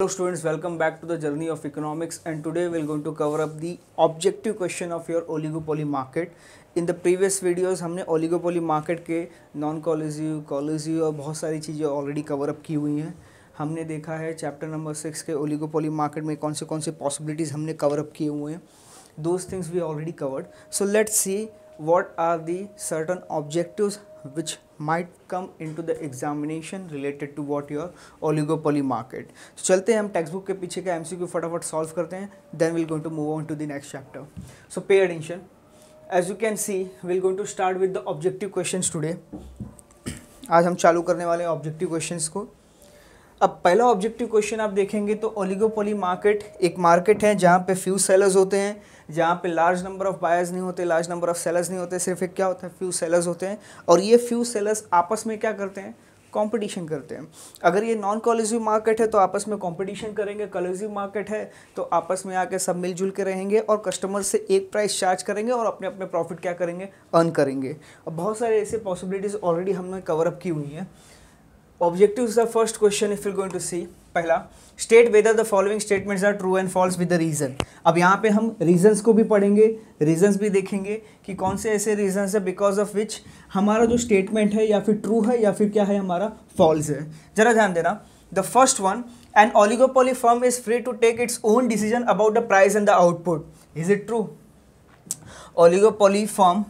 Hello students welcome back to the journey of economics and today will going to cover up the objective question of your oligopoly market in the previous videos हमने oligopoly market के non collusive collusive और बहुत सारी चीज़ें already cover up की हुई हैं हमने देखा है चैप्टर नंबर सिक्स के ओलिगोपोली मार्केट में कौन से कौन से पॉसिबिलिटीज़ हमने कवर अप किए हुए हैं those things we already covered so let's see what are the certain objective which might come into the examination related to what your oligopoly market so चलते हैं हम टेक्स्ट बुक के पीछे का एमसीक्यू फटाफट सॉल्व करते हैं then will going to move on to the next chapter so pay attention as you can see will going to start with the objective question today आज हम चालू करने वाले हैं ऑब्जेक्टिव क्वेश्चन को अब पहला ऑब्जेक्टिव क्वेश्चन आप देखेंगे तो ओलिगोपोली मार्केट एक मार्केट है जहाँ पे फ्यू सेलर्स होते हैं जहाँ पे लार्ज नंबर ऑफ बायर्स नहीं होते लार्ज नंबर ऑफ सेलर्स नहीं होते सिर्फ एक क्या होता है फ्यू सेलर्स होते हैं और ये फ्यू सेलर्स आपस में क्या करते हैं कंपटीशन करते हैं अगर ये नॉन कॉलेजिव मार्केट है तो आपस में कंपटीशन करेंगे कॉलेजिव मार्केट है तो आपस में आके सब मिलजुल के रहेंगे और कस्टमर से एक प्राइस चार्ज करेंगे और अपने अपने प्रॉफिट क्या करेंगे अर्न करेंगे और बहुत सारे ऐसे पॉसिबिलिटीज़ ऑलरेडी हमने कवर अप की हुई हैं objective the first question if you going to see पहला state whether the following statements are true and false with the reason अब यहाँ पे हम रीजन्स को भी पढ़ेंगे रीजन्स भी देखेंगे कि कौन से ऐसे रीजन्स है बिकॉज ऑफ विच हमारा जो स्टेटमेंट है या फिर ट्रू है या फिर क्या है हमारा फॉल्स है जरा ध्यान देना the first one an oligopoly firm is free to take its own decision about the price and the output is it true oligopoly firm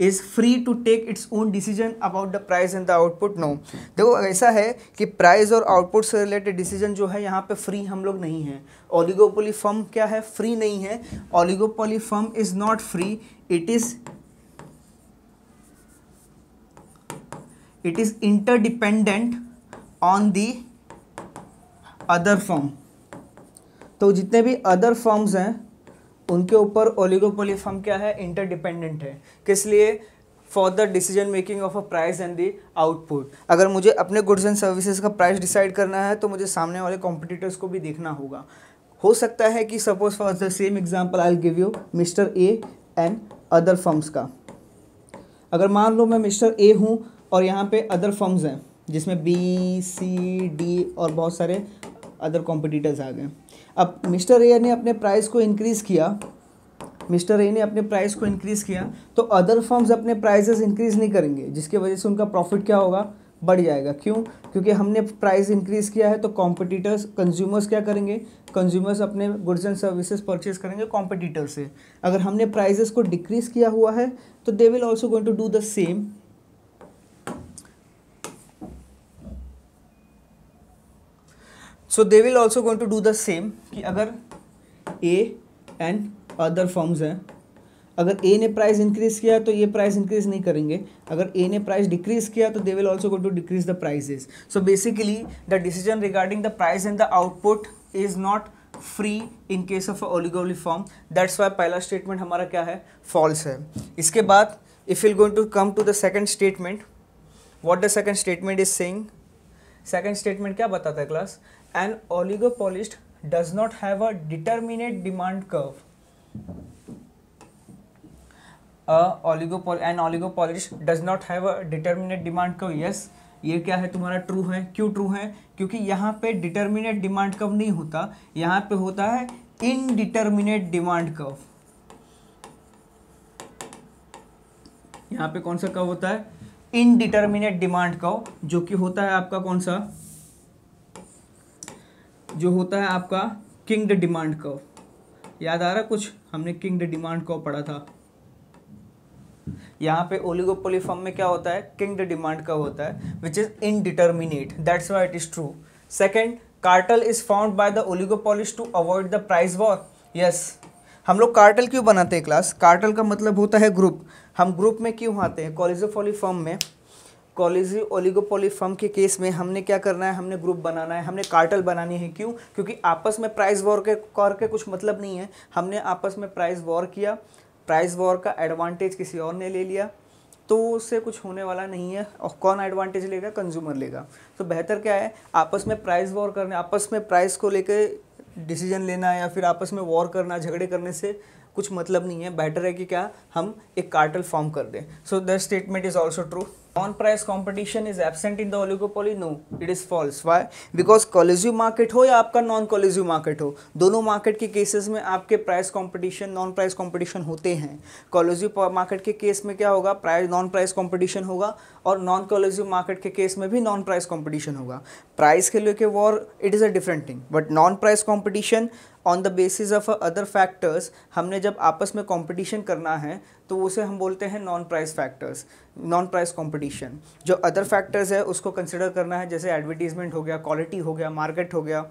is free to take its own decision about the price and the output no देखो ऐसा है कि price और output से related decision जो है यहाँ पे फ्री हम लोग नहीं हैं ओलिगोपोली फर्म क्या है फ्री नहीं है oligopoly firm is not free it is it is interdependent on the other firm तो जितने भी अदर फॉर्म्स हैं उनके ऊपर ओलिगोपोली फॉर्म क्या है इंटरडिपेंडेंट है किस लिए for the decision making of a price and the output अगर मुझे अपने गुड्स एंड सर्विसेज का प्राइस डिसाइड करना है तो मुझे सामने वाले कॉम्पिटिटर्स को भी देखना होगा हो सकता है कि suppose for the same example I give you mister A and other firms का अगर मान लो मैं मिस्टर ए हूँ और यहाँ पे अदर फर्म्स हैं जिसमें बी सी डी और बहुत सारे अदर कॉम्पिटिटर्स आ गए अब मिस्टर ए ने अपने प्राइस को इंक्रीज़ किया मिस्टर ए ने अपने प्राइस को इंक्रीज़ किया तो अदर फर्म्स अपने प्राइजेस इंक्रीज़ नहीं करेंगे जिसके वजह से उनका प्रॉफिट क्या होगा बढ़ जाएगा क्यों क्योंकि हमने प्राइस इंक्रीज़ किया है तो कॉम्पिटिटर्स कंज्यूमर्स क्या करेंगे कंज्यूमर्स अपने गुड्स एंड सर्विसेज परचेज करेंगे कॉम्पिटिटर से अगर हमने प्राइजेस को डिक्रीज़ किया हुआ है तो they will also going to do the same so they will also going to do the same कि अगर ए एंड अदर फॉर्म्स हैं अगर ए ने प्राइस इंक्रीज किया तो ये प्राइस इंक्रीज नहीं करेंगे अगर ए ने प्राइस डिक्रीज किया तो they will also go to decrease the prices so basically the decision regarding the price and the output is not free in case of oligopoly firm that's why पहला statement हमारा क्या है false है इसके बाद if will going to come to the second statement what the second statement is saying second statement क्या बताता है class an oligopolist does not have a determinate demand curve a oligopol an oligopolist does not have a determinate demand curve yes ये क्या है तुम्हारा true है क्यों true है क्योंकि यहाँ पे डिटर्मिनेट डिमांड कव नहीं होता यहाँ पे होता है इनडिटर्मिनेट डिमांड कव यहाँ पे कौन सा कव होता है इनडिटर्मिनेट डिमांड कव जो कि होता है आपका कौन सा जो होता है आपका किंग द डिमांड कर्व याद आ रहा कुछ हमने किंग द डिमांड कर्व पढ़ा था यहाँ पे ओलिगोपोली फॉर्म में क्या होता है किंग द डिमांड कर्व होता है which is indeterminate that's why it is true second cartel is found by the oligopolies to avoid the price war yes हम लोग कार्टल क्यों बनाते हैं क्लास कार्टल का मतलब होता है ग्रुप हम ग्रुप में क्यों आते हैं कॉलिजोफोली फॉर्म में कॉलेजी ओलिगोपोली फर्म के केस में हमने क्या करना है हमने ग्रुप बनाना है हमने कार्टल बनानी है क्यों क्योंकि आपस में प्राइस वॉर के कर के कुछ मतलब नहीं है हमने आपस में प्राइस वॉर किया प्राइस वॉर का एडवांटेज किसी और ने ले लिया तो उससे कुछ होने वाला नहीं है और कौन एडवांटेज लेगा कंज्यूमर लेगा तो बेहतर क्या है आपस में प्राइस वॉर करने आपस में प्राइस को लेकर डिसीजन लेना या फिर आपस में वॉर करना झगड़े करने से कुछ मतलब नहीं है बेटर है कि क्या हम एक कार्टल फॉर्म कर दें so the statement is also true on price competition is absent in the oligopoly no it is false why because collusive market ho ya aapka non collusive market ho dono market के cases में आपके price competition non price competition होते हैं कॉलेजिव market के case में क्या होगा price non price competition होगा और नॉन कॉलेजिव मार्केट के केस में भी नॉन प्राइस कंपटीशन होगा प्राइस के लेके war it is a different thing but non price competition on the basis of other factors हमने जब आपस में कंपटीशन करना है तो उसे हम बोलते हैं non price factors non price competition जो अदर फैक्टर्स है उसको कंसिडर करना है जैसे एडवर्टीजमेंट हो गया क्वालिटी हो गया मार्केट हो गया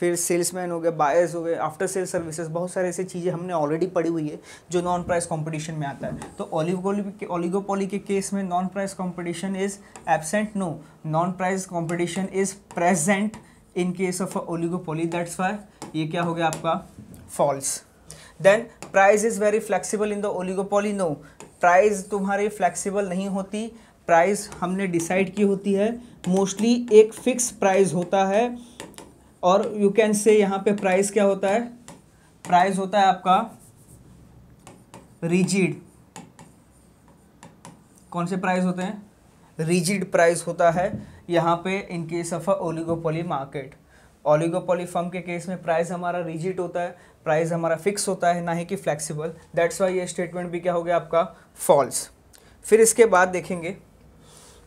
फिर सेल्समैन हो गया बायर्स हो गए आफ्टर सेल सर्विसेज बहुत सारे ऐसी चीज़ें हमने ऑलरेडी पड़ी हुई है जो नॉन प्राइस कॉम्पिटिशन में आता है तो ओलिगोली ओलिगोपोली के केस में non price competition is absent no non price competition is present in case of oligopoly that's why ये क्या हो गया आपका false then price is very flexible in the oligopoly no price तुम्हारी flexible नहीं होती प्राइस हमने डिसाइड की होती है मोस्टली एक फिक्स प्राइस होता है और यू कैन से यहाँ पे प्राइस क्या होता है प्राइस होता है आपका रिजिड कौन से प्राइस होते हैं रिजिड प्राइस होता है यहाँ पे in case of a oligopoly market oligopoly firm के केस में प्राइस हमारा रिजिट होता है प्राइस हमारा फिक्स होता है ना ही कि फ्लेक्सिबल दैट्स वाई ये स्टेटमेंट भी क्या हो गया आपका फॉल्स फिर इसके बाद देखेंगे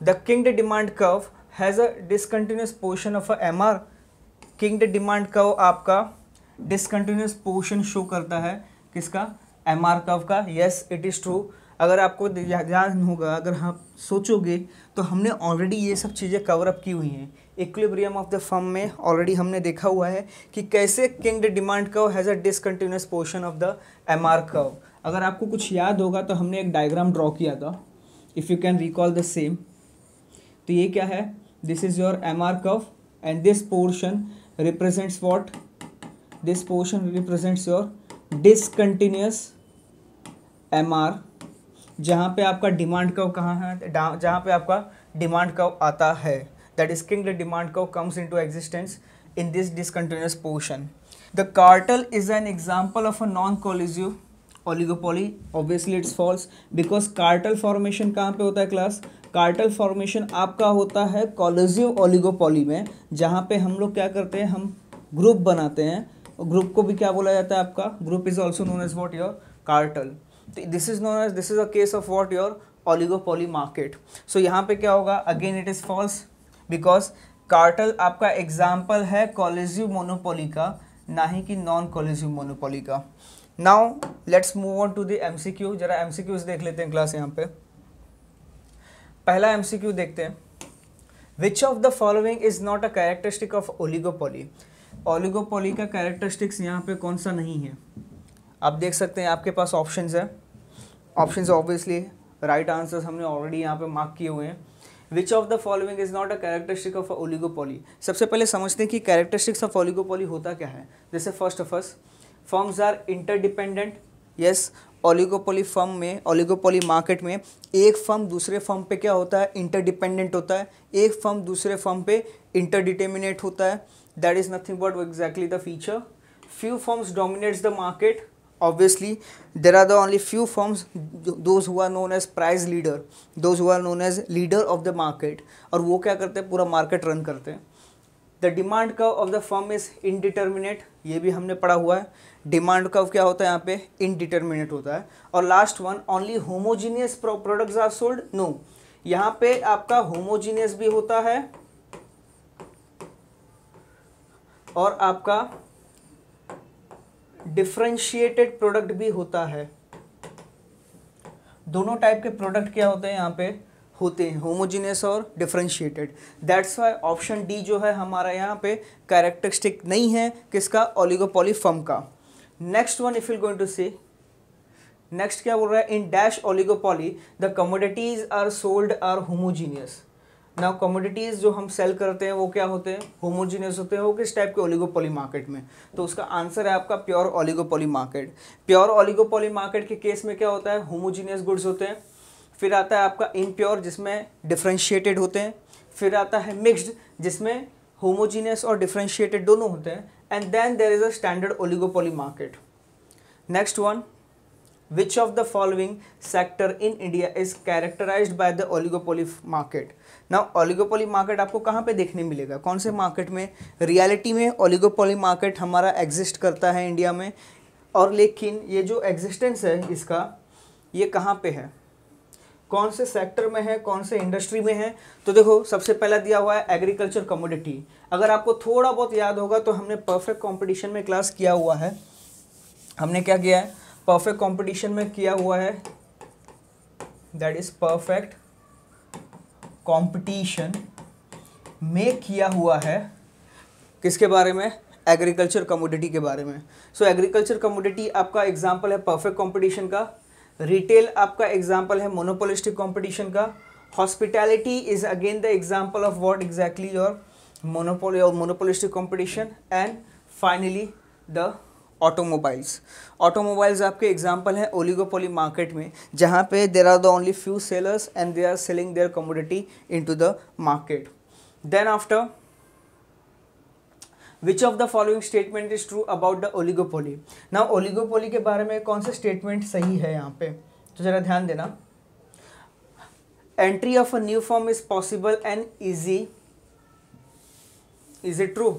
the kinked demand curve has a discontinuous portion of a M R kinked demand curve आपका डिसकंटिन्यूस पोर्शन शो करता है किसका एम आर कव का येस इट इज़ ट्रू अगर आपको ध्यान होगा अगर आप सोचोगे तो हमने ऑलरेडी ये सब चीज़ें कवर अप की हुई हैं इक्विब्रियम ऑफ द फर्म में ऑलरेडी हमने देखा हुआ है कि कैसे kinked demand curve has a discontinuous portion of the M R curve अगर आपको कुछ याद होगा तो हमने एक डायग्राम ड्रॉ किया था if you can recall the same तो ये क्या है this is your M R curve and this portion represents what this portion represents your discontinuous M R जहाँ पे आपका डिमांड कव कहाँ है जहाँ पे आपका डिमांड कव आता है that is kinked the demand curve comes into existence in this discontinuous portion the cartel is an example of a non collusive oligopoly obviously it's false because cartel formation कहाँ पे होता है class cartel formation आपका होता है कॉलेजिव oligopoly में जहाँ पे हम लोग क्या करते हैं हम ग्रुप बनाते हैं ग्रुप को भी क्या बोला जाता है आपका group is also known as what your cartel this is known as this is a case of what your oligopoly market so यहाँ पे क्या होगा again it is false because cartel आपका एग्जाम्पल है कॉलेजिव मोनोपोली का ना ही कि नॉन कॉलेजिव मोनोपोली का now let's move on to the M C Q जरा एम सी क्यूज देख लेते हैं क्लास यहाँ पे पहला एम सी क्यू देखते हैं which of the following is not a characteristic of oligopoly oligopoly का कैरेक्टरिस्टिक्स यहाँ पे कौन सा नहीं है आप देख सकते हैं आपके पास ऑप्शन है ऑप्शन ऑब्वियसली राइट आंसर हमने ऑलरेडी यहाँ पे मार्क किए हुए हैं which of the following is not a characteristic of oligopoly सबसे पहले समझते हैं कि कैरेक्टरिस्टिक्स ऑफ ओलिगोपोली होता क्या है जैसे first of first firms are interdependent yes oligopoly firm में ओलिगोपोली मार्केट में एक फर्म दूसरे फर्म पे क्या होता है इंटरडिपेंडेंट होता है एक फर्म दूसरे फर्म पे इंटरडिटेमिनेट होता है that is nothing but exactly the feature few firms dominates the market obviously there are the only few firms those who are known as price leader those who are known as leader of the market और वो क्या करते हैं पूरा market run करते हैं the demand curve of the firm is indeterminate ये भी हमने पढ़ा हुआ है डिमांड कर्व क्या होता है यहाँ पे इनडिटर्मिनेट होता है और last one only homogeneous products are sold no यहाँ पे आपका होमोजीनियस भी होता है और आपका डिफ्रेंशिएटेड प्रोडक्ट भी होता है दोनों टाइप के प्रोडक्ट क्या होते हैं यहाँ पे होते हैं होमोजीनियस और differentiated that's why option D जो है हमारा यहाँ पे कैरेक्टरिस्टिक नहीं है किसका ओलिगोपोली फर्म का next one if you going to see next क्या बोल रहा है in dash oligopoly the commodities are sold are homogeneous ना कमोडिटीज़ जो हम सेल करते हैं वो क्या होते हैं होमोजीनियस होते हैं वो किस टाइप के ओलिगोपोली मार्केट में तो उसका आंसर है आपका pure oligopoly market pure oligopoly market के केस में क्या होता है होमोजीनियस गुड्स होते हैं फिर आता है आपका इनप्योर जिसमें डिफ्रेंशिएटेड होते हैं फिर आता है मिक्स्ड जिसमें होमोजीनियस और डिफ्रेंशिएटेड दोनों होते हैं and then there is a standard oligopoly market next one which of the following sector in India is characterise by the oligopoly market ना ओलिगोपोली मार्केट आपको कहाँ पे देखने मिलेगा कौन से मार्केट में रियलिटी में ओलिगोपोली मार्केट हमारा एग्जिस्ट करता है इंडिया में और लेकिन ये जो एग्जिस्टेंस है इसका ये कहाँ पे है कौन से सेक्टर में है कौन से इंडस्ट्री में है तो देखो सबसे पहला दिया हुआ है एग्रीकल्चर कमोडिटी अगर आपको थोड़ा बहुत याद होगा तो हमने परफेक्ट कॉम्पिटिशन में क्लास किया हुआ है हमने क्या किया है परफेक्ट कॉम्पिटिशन में किया हुआ है दैट इज़ परफेक्ट कंपटीशन में किया हुआ है किसके बारे में एग्रीकल्चर कमोडिटी के बारे में सो एग्रीकल्चर कमोडिटी आपका एग्जाम्पल है परफेक्ट कंपटीशन का रिटेल आपका एग्जाम्पल है मोनोपोलिस्टिक कंपटीशन का hospitality is again the example of what exactly your monopoly monopolistic competition and finally the automobiles automobiles आपके एग्जाम्पल हैं ओलिगोपोली मार्केट में जहाँ पे there are the only few sellers and they are selling their commodity into the market then after which of the following statement is true about the oligopoly ना oligopoly के बारे में कौन सा statement सही है यहाँ पे तो ज़रा ध्यान देना entry of a new firm is possible and easy is it true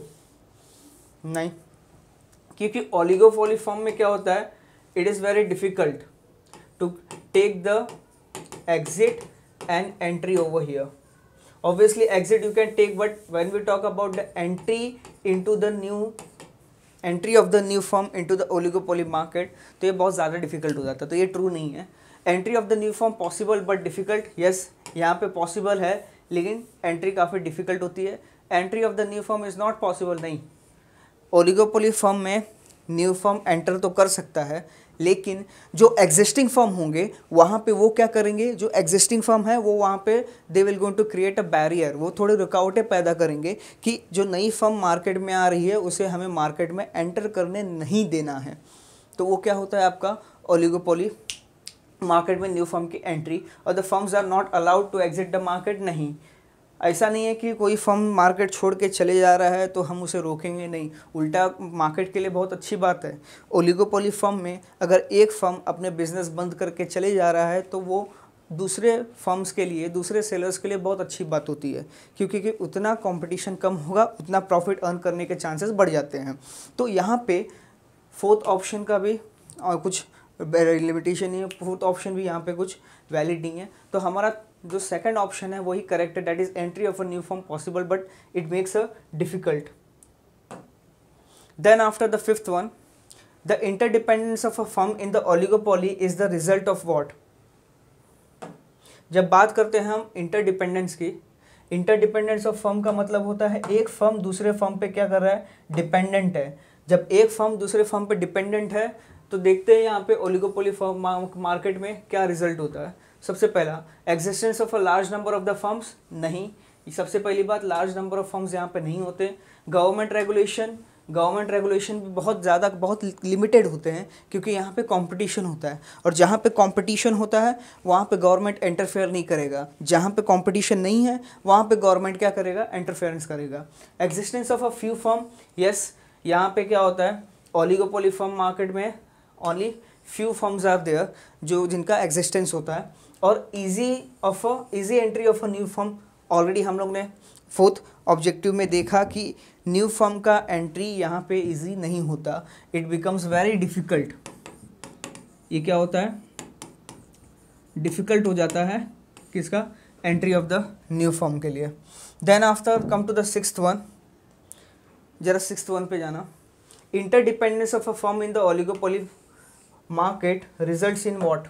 नहीं क्योंकि ओलिगोफॉली फॉर्म में क्या होता है it is very difficult to take the exit and entry over here obviously exit you can take but when we talk about the entry into the new entry of the new firm into the oligopoly market तो ये बहुत ज़्यादा difficult हो जाता है तो ये true नहीं है entry of the new firm possible but difficult yes यहाँ पे पॉसिबल है लेकिन एंट्री काफ़ी डिफिकल्ट होती है entry of the new firm is not possible नहीं ओलिगोपोली फर्म में न्यू फॉर्म एंटर तो कर सकता है लेकिन जो एग्जिस्टिंग फॉर्म होंगे वहाँ पे वो क्या करेंगे जो एग्जिस्टिंग फर्म है वो वहाँ पे they will going to create a barrier वो थोड़ी रुकावटें पैदा करेंगे कि जो नई फर्म मार्केट में आ रही है उसे हमें मार्केट में एंटर करने नहीं देना है तो वो क्या होता है आपका ओलिगोपोली मार्केट में न्यू फॉर्म की एंट्री और the firms are not allowed to exit the market नहीं ऐसा नहीं है कि कोई फर्म मार्केट छोड़ के चले जा रहा है तो हम उसे रोकेंगे नहीं उल्टा मार्केट के लिए बहुत अच्छी बात है ओलिगोपोली फर्म में अगर एक फर्म अपने बिजनेस बंद करके चले जा रहा है तो वो दूसरे फर्म्स के लिए दूसरे सेलर्स के लिए बहुत अच्छी बात होती है क्योंकि कि उतना कंपटीशन कम होगा उतना प्रॉफिट अर्न करने के चांसेस बढ़ जाते हैं तो यहाँ पे फोर्थ ऑप्शन का भी और कुछ लिमिटेशन नहीं है फोर्थ ऑप्शन भी यहाँ पे कुछ वैलिड नहीं है तो हमारा जो सेकंड ऑप्शन है वही करेक्ट है that is entry of a new firm possible but it makes a difficult then after the fifth one the interdependence of a firm in the oligopoly is the result of what जब बात करते हैं हम interdependence की interdependence of firm का मतलब होता है एक फर्म दूसरे फर्म पे क्या कर रहा है डिपेंडेंट है जब एक फर्म दूसरे फर्म पे डिपेंडेंट है तो देखते हैं यहाँ पे ओलिगोपोली फर्म मार्केट में क्या रिजल्ट होता है सबसे पहला existence of a large number of the firms नहीं सबसे पहली बात लार्ज नंबर ऑफ फर्म्स यहाँ पे नहीं होते गवर्नमेंट रेगुलेशन गवर्नमेंट रेगुलेशन भी बहुत ज़्यादा बहुत लिमिटेड होते हैं क्योंकि यहाँ पे कंपटीशन होता है और जहाँ पे कंपटीशन होता है वहाँ पे गवर्नमेंट इंटरफेयर नहीं करेगा जहाँ पे कंपटीशन नहीं है वहाँ पे गवर्नमेंट क्या करेगा इंटरफेरेंस करेगा existence of a few firm yes यहाँ पे क्या होता है ओलिगोपोली फर्म मार्केट में only few firms are there जो जिनका एग्जिस्टेंस होता है और easy of easy entry of a new firm already हम लोग ने फोर्थ ऑब्जेक्टिव में देखा कि न्यू फॉर्म का एंट्री यहाँ पे इजी नहीं होता इट बिकम्स वेरी डिफ़िकल्ट ये क्या होता है डिफ़िकल्ट हो जाता है किसका entry of the new firm के लिए then after come to the six one जरा सिक्स वन पे जाना interdependence of a firm in the oligopoly market result in what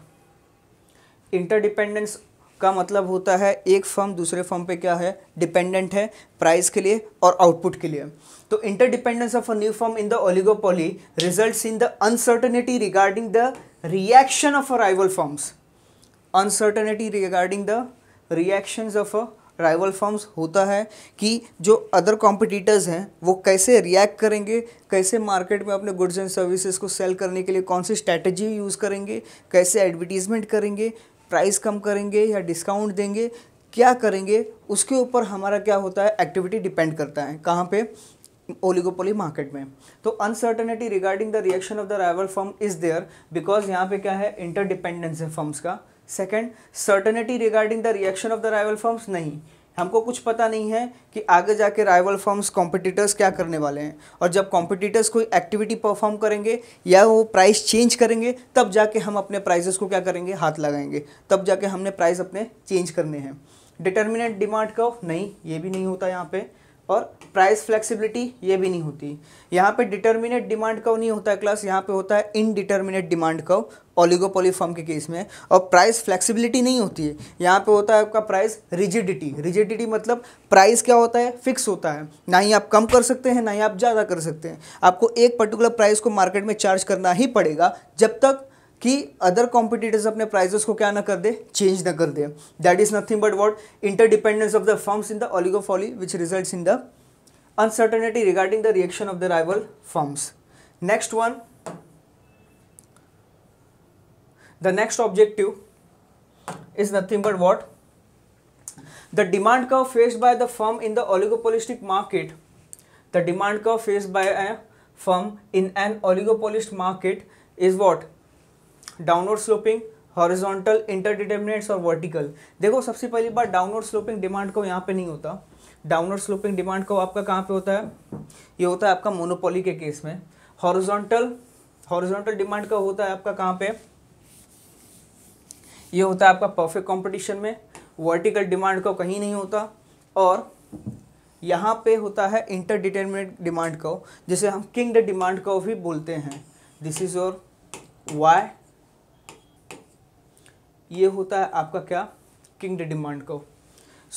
interdependence का मतलब होता है एक फर्म दूसरे फर्म पे क्या है डिपेंडेंट है प्राइस के लिए और आउटपुट के लिए तो interdependence of a new firm in the oligopoly results in the uncertainty regarding the reaction of a rival firms uncertainty regarding the reactions of a rival firms होता है कि जो अदर कॉम्पिटिटर्स हैं वो कैसे रिएक्ट करेंगे कैसे मार्केट में अपने गुड्स एंड सर्विसेज को सेल करने के लिए कौन सी स्ट्रैटेजी यूज़ करेंगे कैसे एडवर्टीजमेंट करेंगे प्राइस कम करेंगे या डिस्काउंट देंगे क्या करेंगे उसके ऊपर हमारा क्या होता है एक्टिविटी डिपेंड करता है कहाँ पे ओलिगोपोली मार्केट में तो uncertainty regarding the reaction of the rival firm is there because यहाँ पे क्या है इंटरडिपेंडेंस है फर्म्स का second certainty regarding the reaction of the rival firms नहीं हमको कुछ पता नहीं है कि आगे जाके राइवल फॉर्म्स कॉम्पिटिटर्स क्या करने वाले हैं और जब कॉम्पिटिटर्स कोई एक्टिविटी परफॉर्म करेंगे या वो प्राइस चेंज करेंगे तब जाके हम अपने प्राइजेस को क्या करेंगे हाथ लगाएंगे तब जाके हमने प्राइस अपने चेंज करने हैं डिटर्मिनेट डिमांड कर्व नहीं ये भी नहीं होता यहाँ पर और प्राइस फ्लेक्सिबिलिटी ये भी नहीं होती यहाँ पे डिटर्मिनेट डिमांड कर्व नहीं होता है क्लास यहाँ पे होता है इनडिटर्मिनेट डिमांड कर्व ओलिगोपोलीफॉर्म के केस में और प्राइस फ्लेक्सिबिलिटी नहीं होती है यहाँ पे होता है आपका प्राइस रिजिडिटी रिजिडिटी मतलब प्राइस क्या होता है फिक्स होता है ना ही आप कम कर सकते हैं ना ही आप ज़्यादा कर सकते हैं आपको एक पर्टिकुलर प्राइस को मार्केट में चार्ज करना ही पड़ेगा जब तक कि अदर कॉम्पिटिटर्स अपने प्राइजेस को क्या ना कर दे चेंज ना कर दे that is nothing but what interdependence of the firms in the oligopoly which result in the uncertainty regarding the reaction of the rival firms next one the next objective is nothing but what the demand का faced by the firm in the oligopolistic market the demand का face by a firm in an oligopolist market is what downward sloping horizontal indeterminates और vertical देखो सबसे पहली बात downward sloping demand को यहाँ पे नहीं होता डाउनवर्ड स्लोपिंग डिमांड को आपका कहाँ पे होता है ये होता है आपका मोनोपोली के केस में हॉरिजॉन्टल हॉरिजॉन्टल डिमांड का होता है आपका कहाँ पे ये होता है आपका परफेक्ट कॉम्पिटिशन में वर्टिकल डिमांड को कहीं नहीं होता और यहाँ पे होता है इंटर डिटर्मिनेट डिमांड को जिसे हम किंग द डिमांड को भी बोलते हैं दिस इज योर वाई ये होता है आपका क्या किंग डिमांड को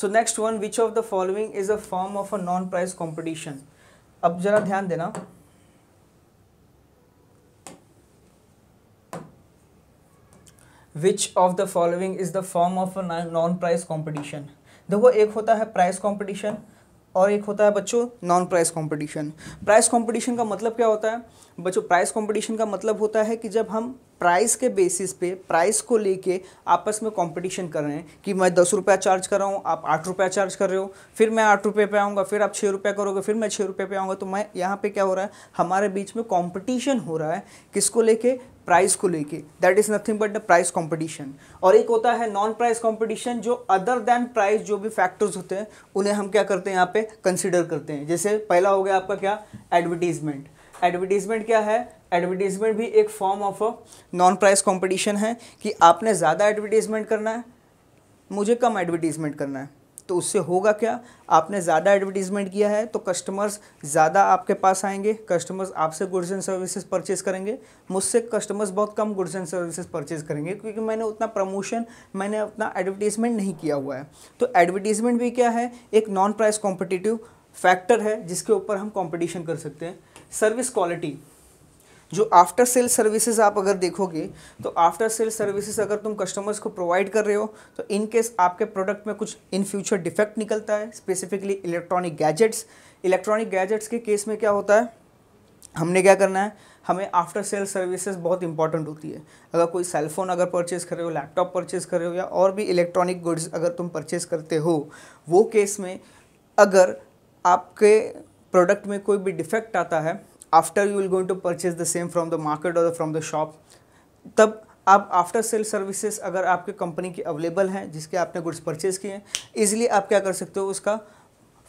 so next one which of the following is a form of a non price competition अब जरा ध्यान देना which of the following is the form of a non price competition देखो एक होता है प्राइस कॉम्पिटिशन और एक होता है बच्चों non price competition price competition का मतलब क्या होता है बच्चों प्राइस कंपटीशन का मतलब होता है कि जब हम प्राइस के बेसिस पे प्राइस को लेके आपस में कंपटीशन कर रहे हैं कि मैं दस रुपया चार्ज कर रहा हूँ आप आठ रुपया चार्ज कर रहे हो फिर मैं आठ रुपये पे आऊँगा फिर आप छः रुपया करोगे फिर मैं छः रुपये पे आऊँगा तो मैं यहाँ पे क्या हो रहा है हमारे बीच में कंपटीशन हो रहा है किसको लेके प्राइस को लेके that is nothing but the price competition और एक होता है नॉन प्राइस कॉम्पिटिशन जो अदर देन प्राइस जो भी फैक्टर्स होते हैं उन्हें हम क्या करते हैं यहाँ पे कंसिडर करते हैं जैसे पहला हो गया आपका क्या एडवर्टीजमेंट एडवर्टीजमेंट क्या है एडवर्टीजमेंट भी एक form of non price competition है कि आपने ज़्यादा एडवर्टीजमेंट करना है मुझे कम एडवर्टीजमेंट करना है तो उससे होगा क्या आपने ज़्यादा एडवर्टीजमेंट किया है तो कस्टमर्स ज़्यादा आपके पास आएंगे कस्टमर्स आपसे गुड्स एंड सर्विसेज परचेज करेंगे मुझसे कस्टमर्स बहुत कम गुड्स एंड सर्विसेज परचेज करेंगे क्योंकि मैंने उतना प्रमोशन मैंने अपना एडवर्टीजमेंट नहीं किया हुआ है तो एडवर्टीजमेंट भी क्या है एक नॉन प्राइस कॉम्पिटिटिव फैक्टर है जिसके ऊपर हम कॉम्पिटिशन कर सकते हैं सर्विस क्वालिटी जो आफ्टर सेल सर्विसेज आप अगर देखोगे तो आफ्टर सेल सर्विसेज अगर तुम कस्टमर्स को प्रोवाइड कर रहे हो तो इन केस आपके प्रोडक्ट में कुछ इन फ्यूचर डिफेक्ट निकलता है specifically electronic gadgets electronic gadgets के केस में क्या होता है हमने क्या करना है हमें आफ्टर सेल सर्विसेज बहुत इंपॉर्टेंट होती है अगर कोई सेलफोन अगर परचेज़ कर रहे हो लैपटॉप परचेज़ कर रहे हो या और भी इलेक्ट्रॉनिक गुड्स अगर तुम परचेज़ करते हो वो केस में अगर आपके प्रोडक्ट में कोई भी डिफेक्ट आता है after you will going to purchase the same from the market और फ्रॉम द शॉप तब आप आफ्टर सेल सर्विसेज अगर आपके कंपनी की अवेलेबल हैं जिसके आपने गुड्स परचेज किए हैं ईजिली आप क्या कर सकते हो उसका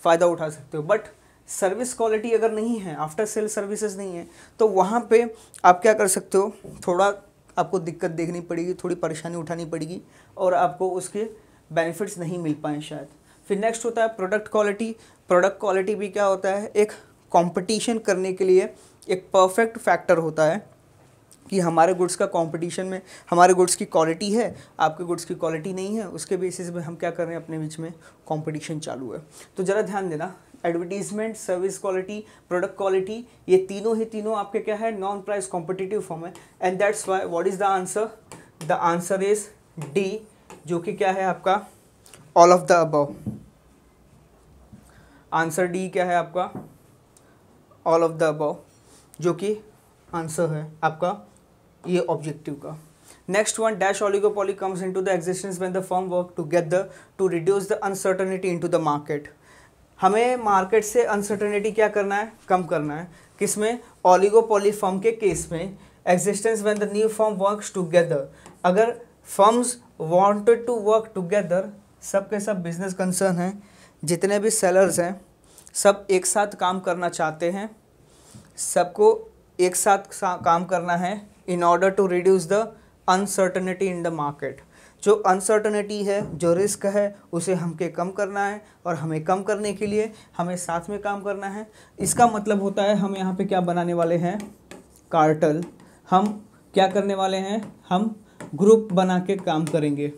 फ़ायदा उठा सकते हो बट सर्विस क्वालिटी अगर नहीं है आफ्टर सेल सर्विसेज नहीं है तो वहाँ पे आप क्या कर सकते हो थोड़ा आपको दिक्कत देखनी पड़ेगी थोड़ी परेशानी उठानी पड़ेगी और आपको उसके बेनिफिट्स नहीं मिल पाए शायद फिर नेक्स्ट होता है प्रोडक्ट क्वालिटी प्रोडक्ट क्वालिटी भी क्या होता है एक कंपटीशन करने के लिए एक परफेक्ट फैक्टर होता है कि हमारे गुड्स का कंपटीशन में हमारे गुड्स की क्वालिटी है आपके गुड्स की क्वालिटी नहीं है उसके बेसिस पे हम क्या कर रहे हैं अपने बीच में कंपटीशन चालू है तो ज़रा ध्यान देना advertisement service quality product quality ये तीनों ही तीनों आपके क्या है नॉन प्राइस कॉम्पिटिटिव फॉर्म है and that's why what is the answer the answer is D जो कि क्या है आपका all of the above answer D क्या है आपका ऑल ऑफ द अबाव जो कि आंसर है आपका ये ऑब्जेक्टिव का next dash one comes into the existence when the firm work together to reduce the uncertainty into the market हमें मार्केट से अनसर्टेनिटी क्या करना है कम करना है किस में ऑलिगोपोली फर्म के केस में existence when the new firm work together अगर firms wanted to work together सब के सब बिजनेस कंसर्न है जितने भी सेलर्स हैं सब एक साथ काम करना चाहते हैं सबको एक साथ काम करना है in order to reduce the uncertainty in the market जो अनसर्टनिटी है जो रिस्क है उसे हमके कम करना है और हमें कम करने के लिए हमें साथ में काम करना है इसका मतलब होता है हम यहाँ पे क्या बनाने वाले हैं कार्टल हम क्या करने वाले हैं हम ग्रुप बना के काम करेंगे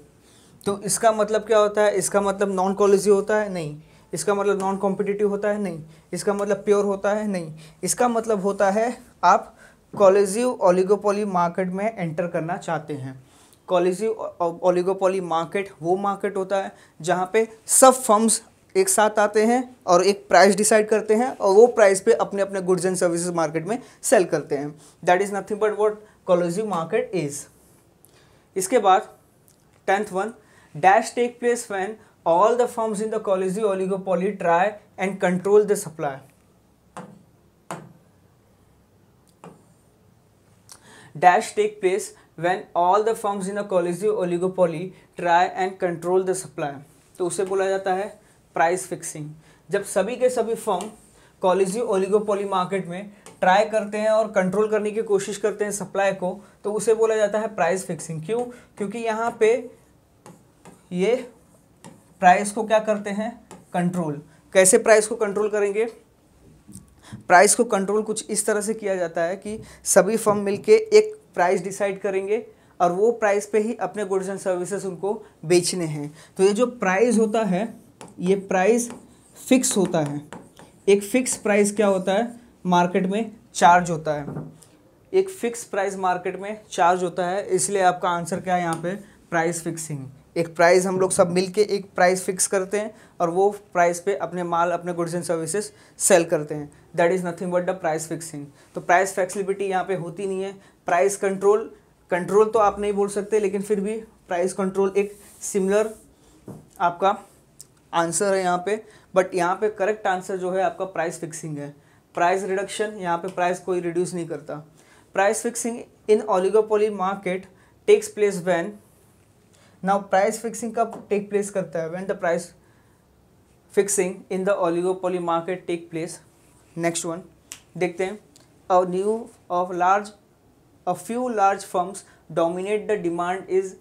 तो इसका मतलब क्या होता है इसका मतलब नॉन कॉलेजी होता है नहीं इसका मतलब नॉन कॉम्पिटिटिव होता है नहीं इसका मतलब प्योर होता है नहीं इसका मतलब होता है आप कॉलेजिव ओलिगोपोली मार्केट में एंटर करना चाहते हैं कॉलेजिव ओलिगोपोली मार्केट वो मार्केट होता है जहाँ पे सब फर्म्स एक साथ आते हैं और एक प्राइस डिसाइड करते हैं और वो प्राइस पे अपने अपने गुड्स एंड सर्विसेज मार्केट में सेल करते हैं that is nothing but what collusive market is इसके बाद tenth one dash take place when all the firms in the collegial oligopoly try and control the supply. Dash take place when all the firms in the collegial oligopoly try and control the supply. तो उसे बोला जाता है price fixing जब सभी के सभी firm collusive oligopoly market में ट्राई करते हैं और कंट्रोल करने की कोशिश करते हैं सप्लाई को तो उसे बोला जाता है प्राइस फिक्सिंग क्यों क्योंकि यहाँ पे ये प्राइस को क्या करते हैं कंट्रोल कैसे प्राइस को कंट्रोल करेंगे प्राइस को कंट्रोल कुछ इस तरह से किया जाता है कि सभी फर्म मिलके एक प्राइस डिसाइड करेंगे और वो प्राइस पे ही अपने गुड्स एंड सर्विसेज उनको बेचने हैं तो ये जो प्राइस होता है ये प्राइस फिक्स होता है एक फिक्स प्राइस क्या होता है मार्केट में चार्ज होता है एक फिक्स प्राइस मार्केट में चार्ज होता है इसलिए आपका आंसर क्या है यहाँ पे प्राइस फिक्सिंग एक प्राइस हम लोग सब मिलके एक प्राइस फिक्स करते हैं और वो प्राइस पे अपने माल अपने गुड्स एंड सर्विसेज सेल करते हैं that is nothing but the price fixing तो प्राइस फ्लेक्सिबिलिटी यहाँ पे होती नहीं है प्राइस कंट्रोल कंट्रोल तो आप नहीं बोल सकते लेकिन फिर भी प्राइस कंट्रोल एक सिमिलर आपका आंसर है यहाँ पे बट यहाँ पे करेक्ट आंसर जो है आपका प्राइस फिक्सिंग है प्राइस रिडक्शन यहाँ पे प्राइस कोई रिड्यूस नहीं करता price fixing in oligopoly market takes place when now price fixing कब टेक प्लेस करता है when the price fixing in the oligopoly market take place next one देखते हैं a new of large a few large firms dominate the demand is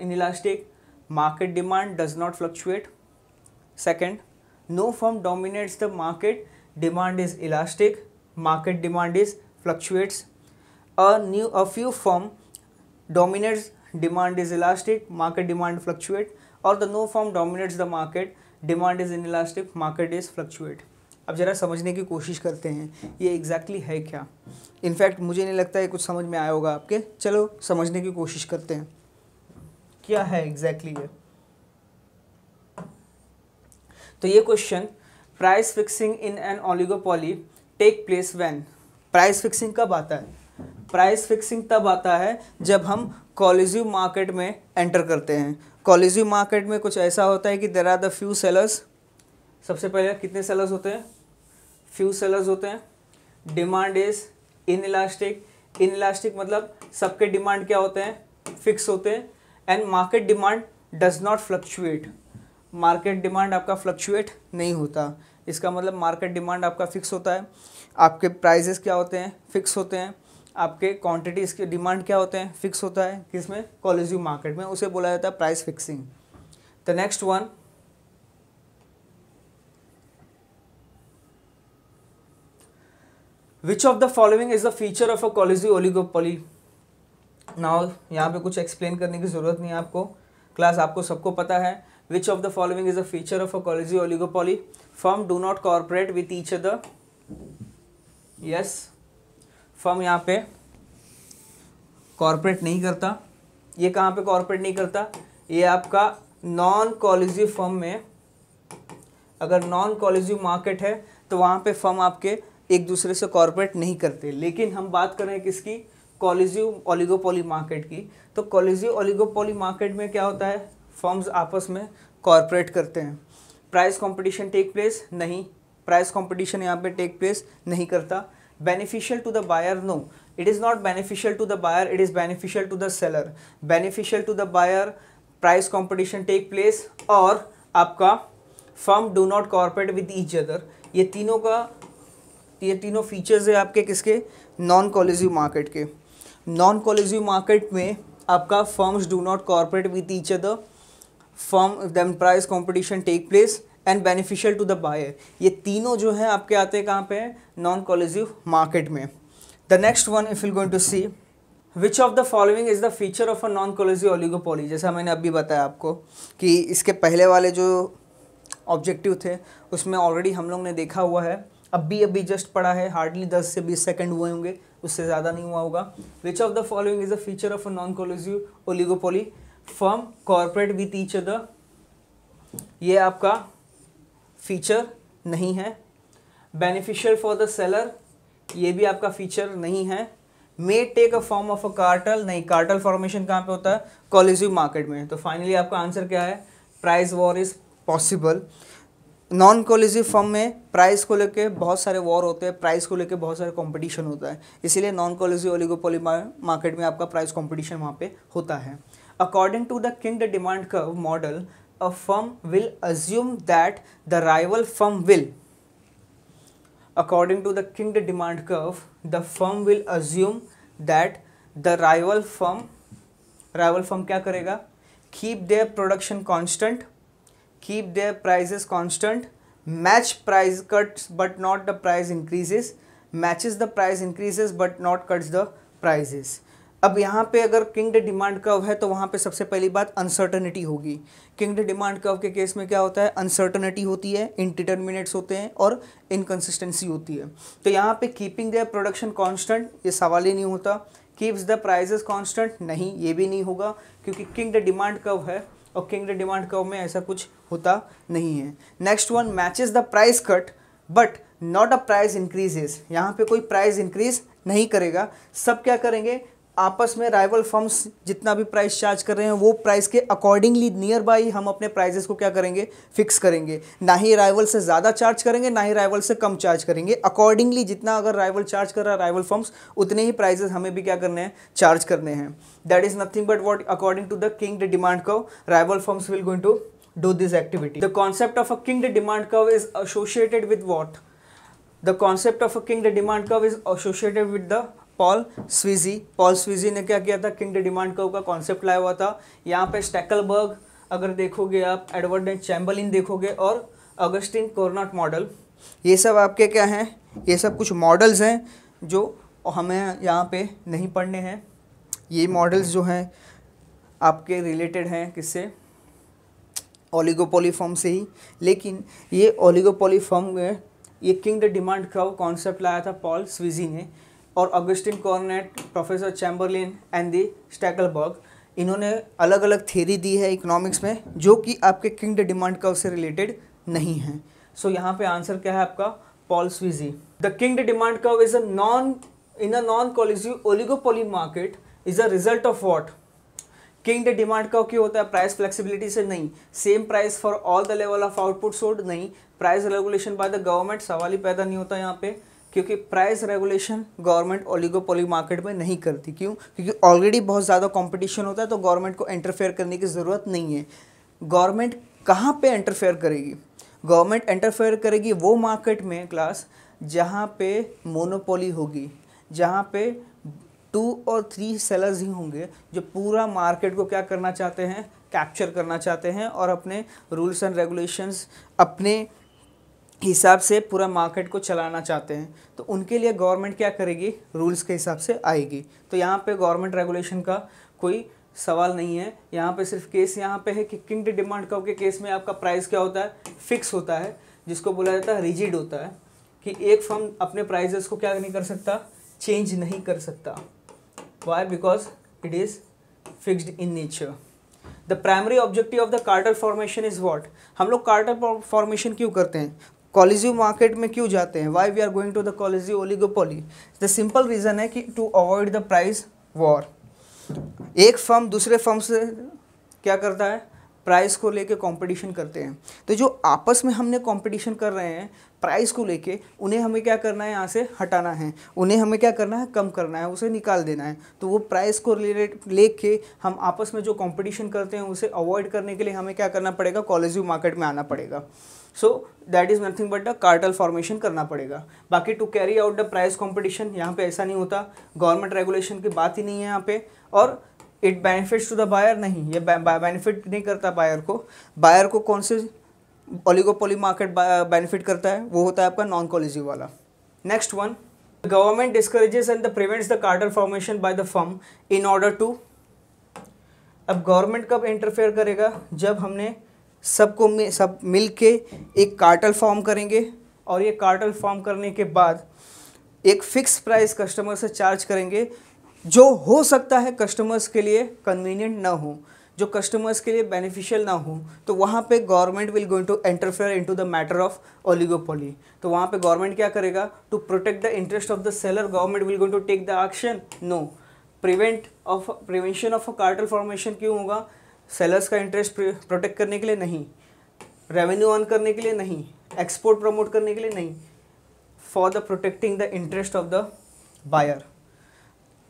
in elastic market demand does not fluctuate second no firm dominates the market demand is elastic market demand is fluctuates a new a few firm dominates demand is elastic market demand fluctuate or the no form dominates the market demand is inelastic market is fluctuate अब ज़रा समझने की कोशिश करते हैं ये exactly exactly है क्या इनफैक्ट मुझे नहीं लगता ये कुछ समझ में आया होगा आपके चलो समझने की कोशिश करते हैं क्या है एग्जैक्टली exactly ये तो ये question price fixing in an oligopoly take place when price fixing कब आता है प्राइस फिक्सिंग तब आता है जब हम कॉलेजिव मार्केट में एंटर करते हैं कॉलेजिव मार्केट में कुछ ऐसा होता है कि there are the few sellers सबसे पहले कितने सेलर्स होते हैं फ्यू सेलर्स होते हैं demand is in inelastic inelastic मतलब सबके डिमांड क्या होते हैं फिक्स होते हैं and market demand does not fluctuate market demand आपका फ्लक्चुएट नहीं होता इसका मतलब मार्केट डिमांड आपका फिक्स होता है आपके प्राइजेस क्या होते हैं फिक्स होते हैं आपके क्वांटिटीज़ के डिमांड क्या होते हैं फिक्स होता है किसमें यू मार्केट में उसे बोला जाता है price fixing the next one which of the following is the feature of a collusive oligopoly now यहाँ पे कुछ एक्सप्लेन करने की ज़रूरत नहीं है आपको क्लास आपको सबको पता है which of the following is a feature of a collusive oligopoly firm do not corporate with each other yes firm यहाँ पे कॉरपोरेट नहीं करता ये कहाँ पे कॉरपोरेट नहीं करता ये आपका नॉन कॉलेजिव फर्म में अगर नॉन कॉलेजिव मार्केट है तो वहाँ पे फर्म आपके एक दूसरे से कॉरपोरेट नहीं करते लेकिन हम बात कर रहे हैं किसकी कॉलेजिव ओलिगोपोली मार्केट की तो कॉलेजिव ओलिगोपोली मार्केट में क्या होता है फर्म्स आपस में कॉरपोरेट करते हैं प्राइस कंपटीशन टेक प्लेस नहीं प्राइस कंपटीशन यहाँ पे टेक प्लेस नहीं करता beneficial to the buyer no it is not beneficial to the buyer it is beneficial to the seller beneficial to the buyer price competition take place or aapka firm do not cooperate with each other ye tino ka ये तीनों features है आपके किसके non collusive market के non collusive market में आपका firms do not corporate with each other firm then price competition take place and beneficial to the buyer ये तीनों जो है आपके आते हैं कहाँ पे नॉन कॉलेजिव मार्केट में the next one if you going to see which of the following is the feature of a non collusive oligopoly जैसा मैंने अभी बताया आपको कि इसके पहले वाले जो ऑब्जेक्टिव थे उसमें ऑलरेडी हम लोग ने देखा हुआ है अभी अभी जस्ट पढ़ा है हार्डली दस से बीस सेकेंड हुए होंगे उससे ज़्यादा नहीं हुआ होगा which of the following is the feature of a non collusive oligopoly firm corporate with each other ये आपका फीचर नहीं है बेनिफिशियल फॉर द सेलर ये भी आपका फीचर नहीं है may take a form of a cartel नहीं कार्टल फॉर्मेशन कहाँ पे होता है कॉलेजिव मार्केट में तो फाइनली आपका आंसर क्या है price war is possible non collusive form में प्राइस को लेके बहुत सारे वॉर होते हैं प्राइस को लेके बहुत सारे कंपटीशन होता है इसीलिए नॉन कॉलेजिव ओलिगोपोली मार्केट में आपका प्राइस कंपटीशन वहाँ पे होता है according to the kinked the demand curve model a firm will assume that the rival firm will. According to the king demand curve, the firm will assume that the rival firm, rival firm क्या करेगा? Keep their production constant, keep their prices constant, match price cuts but not the price increases, matches the price increases but not cuts the prices. अब यहाँ पे अगर किंगड demand curve है तो वहाँ पे सबसे पहली बात अनसर्टनिटी होगी किंगड डिमांड कर्व के केस में क्या होता है अनसर्टनिटी होती है इनडिटर्मिनेट्स होते हैं और इनकन्सिस्टेंसी होती है तो यहाँ पे कीपिंग द प्रोडक्शन कांस्टेंट ये सवाल ही नहीं होता कीप्स द प्राइजेस कांस्टेंट नहीं ये भी नहीं होगा क्योंकि किंग द डिमांड कव है और किंग द डिमांड कव में ऐसा कुछ होता नहीं है next one match the price cut but not a price increases यहाँ पे कोई प्राइज इंक्रीज नहीं करेगा सब क्या करेंगे आपस में राइवल फर्म्स जितना भी प्राइस चार्ज कर रहे हैं वो प्राइस के अकॉर्डिंगली नियर बाई हम अपने प्राइजेस को क्या करेंगे फिक्स करेंगे ना ही राइवल से ज़्यादा चार्ज करेंगे ना ही राइवल से कम चार्ज करेंगे अकॉर्डिंगली जितना अगर राइवल चार्ज कर रहा है राइवल फर्म्स उतने ही प्राइजेस हमें भी क्या करने हैं चार्ज करने हैं that is nothing but what according to the kinked the demand curve rival firms will going to do this activity the concept of a kinked the demand curve is associated with what The concept of a king the demand curve is associated with the Paul Sweezy Paul Sweezy ने क्या किया था kinked demand curve का concept लाया हुआ था यहाँ पे स्टैकलबर्ग अगर देखोगे आप एडवर्ड एंड चैम्बलिन देखोगे और अगस्टिन कोर्नाट मॉडल ये सब आपके क्या हैं ये सब कुछ मॉडल्स हैं जो हमें यहाँ पे नहीं पढ़ने हैं ये मॉडल्स जो हैं आपके रिलेटेड हैं किससे ओलिगोपोली फॉर्म से ही लेकिन ये ओलिगोपोली फॉर्म ये किंग द डिमांड का कॉन्सेप्ट लाया था पॉल स्विजी ने और Augustin Cournot professor Chamberlin and the Stackelberg इन्होंने अलग अलग थेरी दी है इकोनॉमिक्स में जो कि आपके किंग डिमांड का उससे रिलेटेड नहीं है सो so, यहाँ पे आंसर क्या है आपका Paul Sweezy the kinked demand curve is a non in a non collusive oligopoly market is a result of what kinked demand curve क्यों होता है प्राइस फ्लेक्सिबिलिटी से नहीं same price for all the level of output sold नहीं price regulation by the government सवाल ही पैदा नहीं होता यहाँ पे क्योंकि price regulation government oligopoly market में नहीं करती क्यों क्योंकि ऑलरेडी बहुत ज़्यादा कंपटीशन होता है तो गवर्नमेंट को इंटरफेयर करने की ज़रूरत नहीं है गवर्नमेंट कहाँ पे इंटरफेयर करेगी गवर्नमेंट इंटरफेयर करेगी वो मार्केट में क्लास जहाँ पे मोनोपोली होगी जहाँ पे टू और थ्री सेलर्स ही होंगे जो पूरा मार्केट को क्या करना चाहते हैं कैप्चर करना चाहते हैं और अपने रूल्स एंड रेगुलेशंस अपने हिसाब से पूरा मार्केट को चलाना चाहते हैं तो उनके लिए गवर्नमेंट क्या करेगी रूल्स के हिसाब से आएगी तो यहाँ पे गवर्नमेंट रेगुलेशन का कोई सवाल नहीं है यहाँ पे सिर्फ केस यहाँ पे है कि किंग डिमांड कर्व के केस में आपका प्राइस क्या होता है फिक्स होता है जिसको बोला जाता है रिजिड होता है कि एक फर्म अपने प्राइजेस को क्या नहीं कर सकता चेंज नहीं कर सकता why because it is fixed in nature the primary objective of the cartel formation is what हम लोग कार्टर फॉर्मेशन क्यों करते हैं कॉलेजियो मार्केट में क्यों जाते हैं why we are going to the collusive oligopoly the simple reason है कि to avoid the price war एक फर्म दूसरे फर्म से क्या करता है प्राइस को लेके कंपटीशन करते हैं तो जो आपस में हमने कंपटीशन कर रहे हैं प्राइस को लेके उन्हें हमें क्या करना है यहाँ से हटाना है उन्हें हमें क्या करना है कम करना है उसे निकाल देना है तो वो प्राइस को रिलेटेड लेके हम आपस में जो कंपटीशन करते हैं उसे अवॉइड करने के लिए हमें क्या करना पड़ेगा कॉलेजिव मार्केट में आना पड़ेगा so that is nothing but the cartel formation करना पड़ेगा बाकी to carry out the price competition यहाँ पे ऐसा नहीं होता गवर्नमेंट रेगुलेशन की बात ही नहीं है यहाँ पे और it benefits to the buyer नहीं ये बेनिफिट नहीं करता बायर को बायर को कौन से ओलिगोपोली मार्केट बेनिफिट करता है वो होता है आपका नॉन कॉलेजिव वाला next one government discourages and the prevents the cartel formation by the firm in order to अब गवर्नमेंट कब इंटरफेयर करेगा जब हमने सबको मिल सब मिल के एक कार्टल फॉर्म करेंगे और ये कार्टल फॉर्म करने के बाद एक फिक्स प्राइस कस्टमर से चार्ज करेंगे जो हो सकता है कस्टमर्स के लिए कन्वीनियंट ना हो जो कस्टमर्स के लिए बेनिफिशियल ना हो तो वहाँ पे government will going to interfere into the matter of oligopoly तो वहाँ पे गवर्नमेंट क्या करेगा to protect the interest of the seller government will going to take the action no prevent of prevention of a cartel formation क्यों होगा sellers का interest protect करने के लिए नहीं रेवेन्यू ऑन करने के लिए नहीं एक्सपोर्ट प्रमोट करने के लिए नहीं for the protecting the interest of the buyer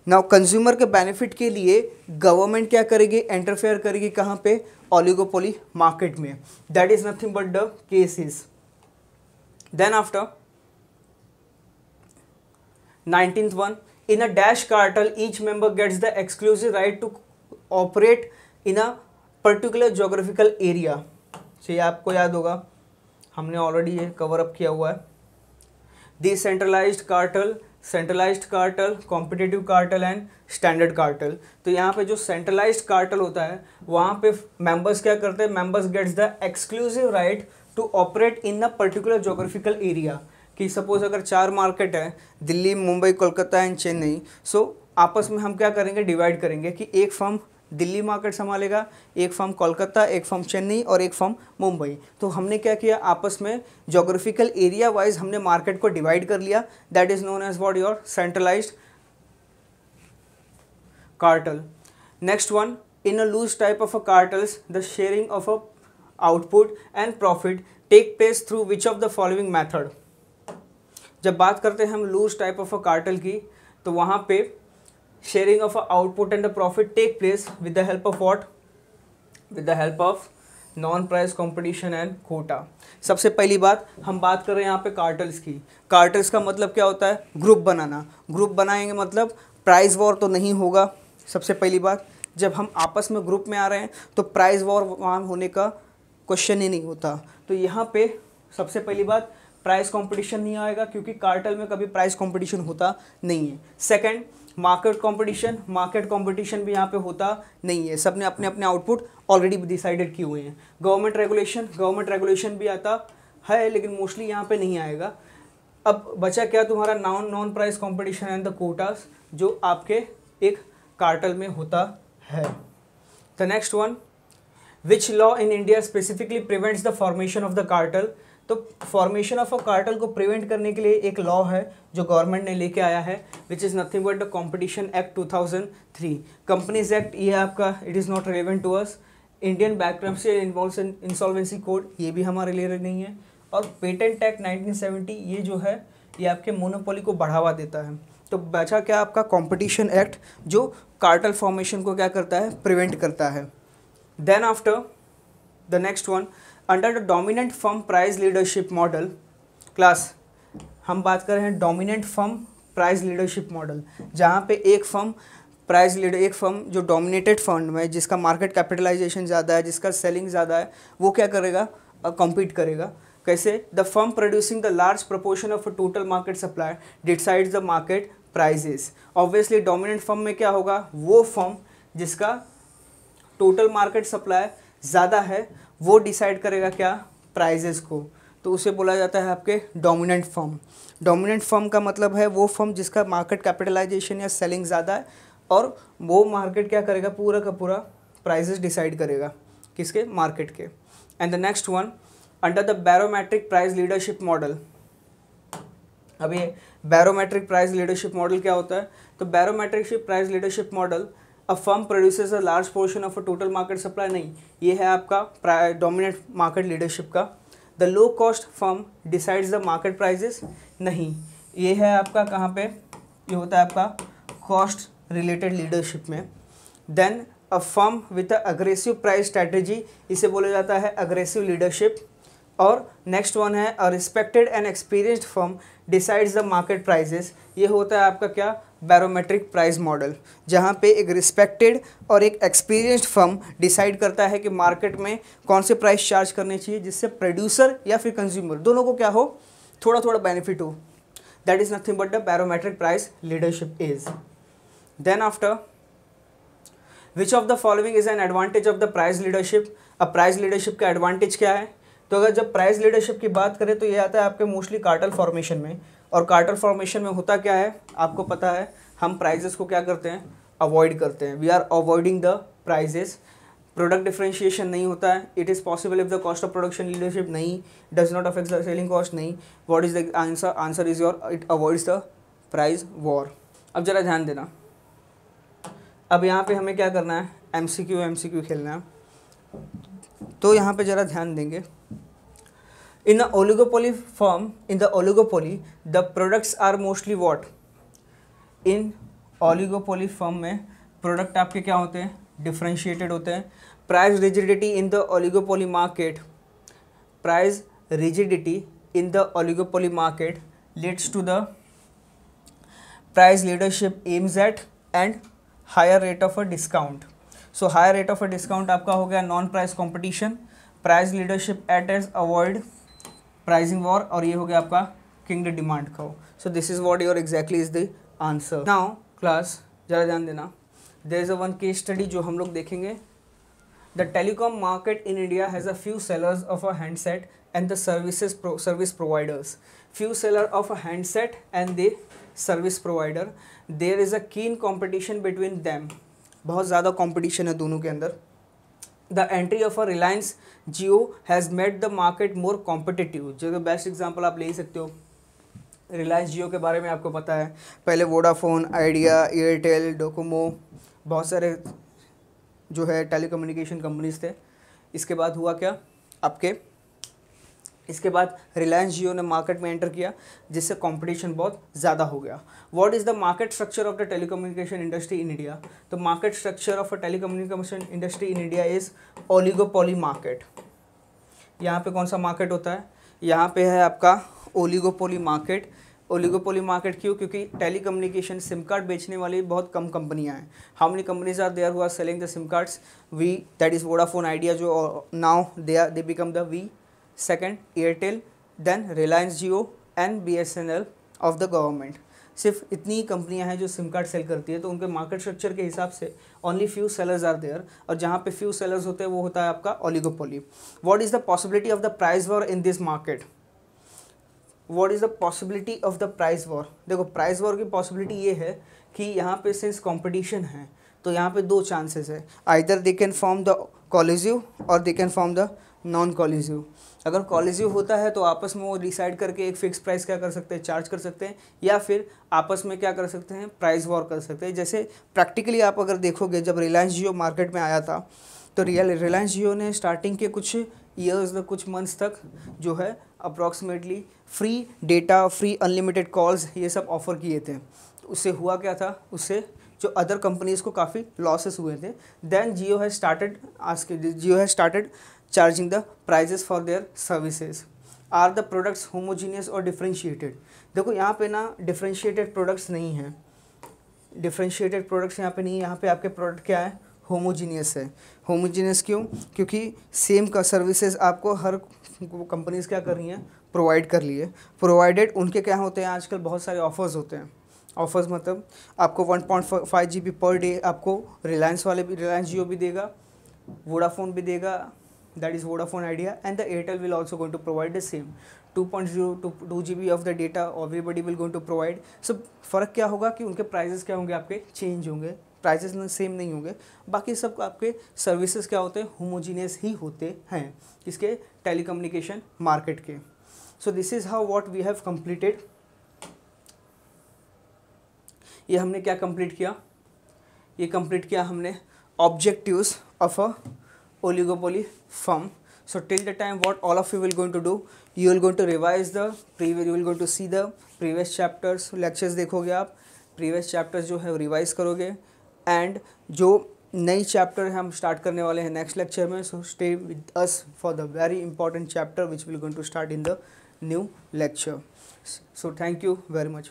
now consumer के बेनिफिट के लिए गवर्नमेंट क्या करेगी इंटरफेयर करेगी कहाँ पे ऑलिगोपोली मार्केट में that is nothing but the cases then after nineteen one in a dash cartel each member gets the exclusive right to operate in a particular geographical area से आपको याद होगा हमने ऑलरेडी ये कवर अप किया हुआ है centralize cartel centralize cartel competitive cartel and standard cartel तो यहाँ पे जो सेंट्रलाइज कार्टल होता है वहाँ पे मेंबर्स क्या करते हैं members gets the exclusive right to operate in the particular geographical area कि सपोज अगर चार मार्केट है दिल्ली मुंबई कोलकाता एंड चेन्नई सो आपस में हम क्या करेंगे डिवाइड करेंगे कि एक फर्म दिल्ली मार्केट संभालेगा एक फॉर्म कोलकाता एक फॉर्म चेन्नई और एक फॉर्म मुंबई तो हमने क्या किया आपस में जोग्राफिकल एरिया वाइज हमने मार्केट को डिवाइड कर लिया that is known as what your centralize cartel next one in a loose type of a cartels the sharing of a output and profit take place through which of the following method जब बात करते हैं हम loose type of a cartel की तो वहाँ पे sharing of output and the profit take place with the help of what with the help of non price competition and quota सबसे पहली बात हम बात कर रहे हैं यहाँ पे कार्टल्स की कार्टल्स का मतलब क्या होता है ग्रुप बनाना ग्रुप बनाएंगे मतलब प्राइस वॉर तो नहीं होगा सबसे पहली बात जब हम आपस में ग्रुप में आ रहे हैं तो प्राइस वॉर वहाँ होने का क्वेश्चन ही नहीं होता तो यहाँ पे सबसे पहली बात प्राइस कंपटीशन नहीं आएगा क्योंकि कार्टल में कभी प्राइस कंपटीशन होता नहीं है second market competition market competition भी यहाँ पे होता नहीं है सबने अपने अपने आउटपुट ऑलरेडी डिसाइडेड किए हुए हैं गवर्नमेंट रेगुलेशन गवर्नमेंट रेगुलेशन भी आता है लेकिन मोस्टली यहाँ पे नहीं आएगा अब बचा क्या तुम्हारा non non price competition and the quotas जो आपके एक कार्टल में होता है the next one which law in India specifically prevents the formation of the cartel तो फॉर्मेशन ऑफ अ कार्टल को प्रिवेंट करने के लिए एक लॉ है जो गवर्नमेंट ने लेके आया है which is nothing but the competition act 2003 companies act ये आपका it is not relevant to us Indian bankruptcy involve insolvency code ये भी हमारे लिए नहीं है और पेटेंट एक्ट 1970 ये जो है ये आपके मोनोपोली को बढ़ावा देता है तो बचा क्या आपका कॉम्पिटिशन एक्ट जो कार्टल फॉर्मेशन को क्या करता है प्रिवेंट करता है then after the next one under the dominant firm price leadership model class हम बात कर रहे हैं dominant firm price leadership model जहाँ पे एक फर्म प्राइज लीडर एक फर्म जो डोमिनेटेड फंड में जिसका मार्केट कैपिटलाइजेशन ज़्यादा है जिसका सेलिंग ज़्यादा है वो क्या करेगा कम्पीट करेगा कैसे the firm producing the large proportion of total market supply decides the market prices obviously dominant firm में क्या होगा वो फर्म जिसका टोटल मार्केट सप्लाई ज़्यादा है वो डिसाइड करेगा क्या प्राइजेस को तो उसे बोला जाता है आपके डोमिनेंट फर्म डोमिनेंट फर्म का मतलब है वो फर्म जिसका मार्केट कैपिटलाइजेशन या सेलिंग ज़्यादा है और वो मार्केट क्या करेगा पूरा का पूरा प्राइजेस डिसाइड करेगा किसके मार्केट के and the next one under the barometric price leadership model अब ये बैरोमेट्रिक प्राइस लीडरशिप मॉडल क्या होता है तो barometric price leadership model a firm producers a large portion of a total market supply नहीं ये है आपका डोमिनेंट मार्केट लीडरशिप का the low cost firm decides the market prices नहीं ये है आपका कहाँ पे ये होता है आपका कॉस्ट रिलेटेड लीडरशिप में then a firm with aggressive price strategy इसे बोला जाता है अग्रेसिव लीडरशिप और नेक्स्ट वन है a respected and experienced firm decides the market prices ये होता है आपका क्या बैरोमेट्रिक प्राइस मॉडल जहाँ पे एक रिस्पेक्टेड और एक एक्सपीरियंस्ड फर्म डिसाइड करता है कि मार्केट में कौन से प्राइस चार्ज करने चाहिए जिससे प्रोड्यूसर या फिर कंज्यूमर दोनों को क्या हो थोड़ा थोड़ा बेनिफिट हो that is nothing but the barometric price leadership is then after which of the following is an advantage of the price leadership अब प्राइज लीडरशिप का एडवांटेज क्या है तो अगर जब प्राइज लीडरशिप की बात करें तो ये आता है आपके मोस्टली कार्टल फॉर्मेशन में और कार्टर फॉर्मेशन में होता क्या है आपको पता है हम प्राइजेस को क्या करते हैं अवॉइड करते हैं we are avoiding the prices product differentiation नहीं होता है it is possible if the cost of production leadership नहीं does not affect the selling cost नहीं what is the answer answer is your it avoids the price war अब ज़रा ध्यान देना अब यहाँ पे हमें क्या करना है M C Q M C Q खेलना है तो यहाँ पे ज़रा ध्यान देंगे in the oligopoly firm in the oligopoly the products are mostly what in oligopoly firm में product आपके क्या होते हैं Differentiated होते हैं Price rigidity in the oligopoly market, price rigidity in the oligopoly market leads to the price leadership aims at and higher rate of a discount so higher rate of a discount आपका हो गया non price competition price leadership at as avoid pricing war और ये हो गया आपका king demand का so this is what your exactly is the answer now class जरा ध्यान देना there is a one case study जो हम लोग देखेंगे the telecom market in India has a few sellers of a handset and the services service providers few seller of a handset and the service provider there is a keen competition between them बहुत ज़्यादा competition है दोनों के अंदर the entry of a Reliance Jio has made the market more competitive जो कि best example आप ले ही सकते हो रिलायंस जियो के बारे में आपको पता है पहले वोडाफोन आइडिया एयरटेल डोकोमो बहुत सारे जो है टेली कम्युनिकेशन कंपनीज थे इसके बाद हुआ क्या आपके इसके बाद रिलायंस जियो ने मार्केट में एंटर किया जिससे कंपटीशन बहुत ज़्यादा हो गया what is the market structure of the telecommunication industry in India तो market structure of a telecommunication industry in India is oligopoly market यहाँ पे कौन सा मार्केट होता है यहाँ पे है आपका ओलिगोपोली मार्केट ओलिगोपोली मार्केट क्यों क्योंकि टेली कम्युनिकेशन सिम कार्ड बेचने वाली बहुत कम कंपनियां हैं how many companies are there who are selling the SIM cards Vi that is Vodafone Idea जो now they are they become the Vi second Airtel then Reliance Jio and B S N L of the government सिर्फ इतनी ही कंपनियां हैं जो सिम कार्ड सेल करती है तो उनके मार्केट स्ट्रक्चर के हिसाब से only few sellers are there और जहाँ पे फ्यू सेलर्स होते हैं वो होता है आपका oligopoly what is the possibility of the price war in this market what is the possibility of the price war देखो प्राइस वॉर की पॉसिबिलिटी ये है कि यहाँ पे सिंस कॉम्पिटिशन है तो यहाँ पे दो चांसेस है either they can form the collusive और they can form the non collusive अगर कॉलेजिव होता है तो आपस में वो डिसाइड करके एक फिक्स प्राइस क्या कर सकते हैं चार्ज कर सकते हैं या फिर आपस में क्या कर सकते हैं प्राइस वॉर कर सकते हैं जैसे प्रैक्टिकली आप अगर देखोगे जब रिलायंस जियो मार्केट में आया था तो रियल रिलायंस जियो ने स्टार्टिंग के कुछ ईयर्स कुछ मंथ्स तक जो है approximately free data free unlimited calls ये सब ऑफ़र किए थे उससे हुआ क्या था उससे जो अदर कंपनीज़ को काफ़ी लॉसेस हुए थे देन जियो हैज़ स्टार्टेड आज के Jio has started charging the prices for their services are the products homogeneous और डिफ्रेंशिएटेड देखो यहाँ पे ना डिफ्रेंशिएटेड प्रोडक्ट्स नहीं हैं डिफ्रेंशिएटेड प्रोडक्ट्स यहाँ पे नहीं है यहाँ पे आपके प्रोडक्ट क्या है होमोजीनियस है होमोजीनियस क्यों क्योंकि सेम का सर्विसेज आपको हर कंपनीज क्या कर रही हैं प्रोवाइड कर लिए प्रोवाइडेड उनके क्या होते हैं आजकल बहुत सारे ऑफर्स होते हैं ऑफर्स मतलब आपको one point five G B per day आपको रिलायंस वाले भी रिलायंस जियो भी देगा वोडाफोन भी देगा that is Vodafone Idea and the Airtel will also going to provide the same 2.0 to 2 GB of the data everybody will going to provide so फ़र्क क्या होगा कि उनके प्राइजेस क्या होंगे आपके चेंज होंगे प्राइजेस सेम नहीं होंगे बाकी सब आपके सर्विसेज क्या होते हैं होमोजीनियस ही होते हैं इसके टेलीकम्युनिकेशन मार्केट के so this is how what we have completed ये हमने क्या कंप्लीट किया ये कंप्लीट किया हमने objectives of a oligopoly firm so till the time what all of you will going to do you will going to revise the previous you will going to see the previous chapters lectures dekhoge aap previous chapters jo hai revise karoge and jo nayi chapter hum start karne wale hain next lecture mein so stay with us for the very important chapter which will going to start in the new lecture so thank you very much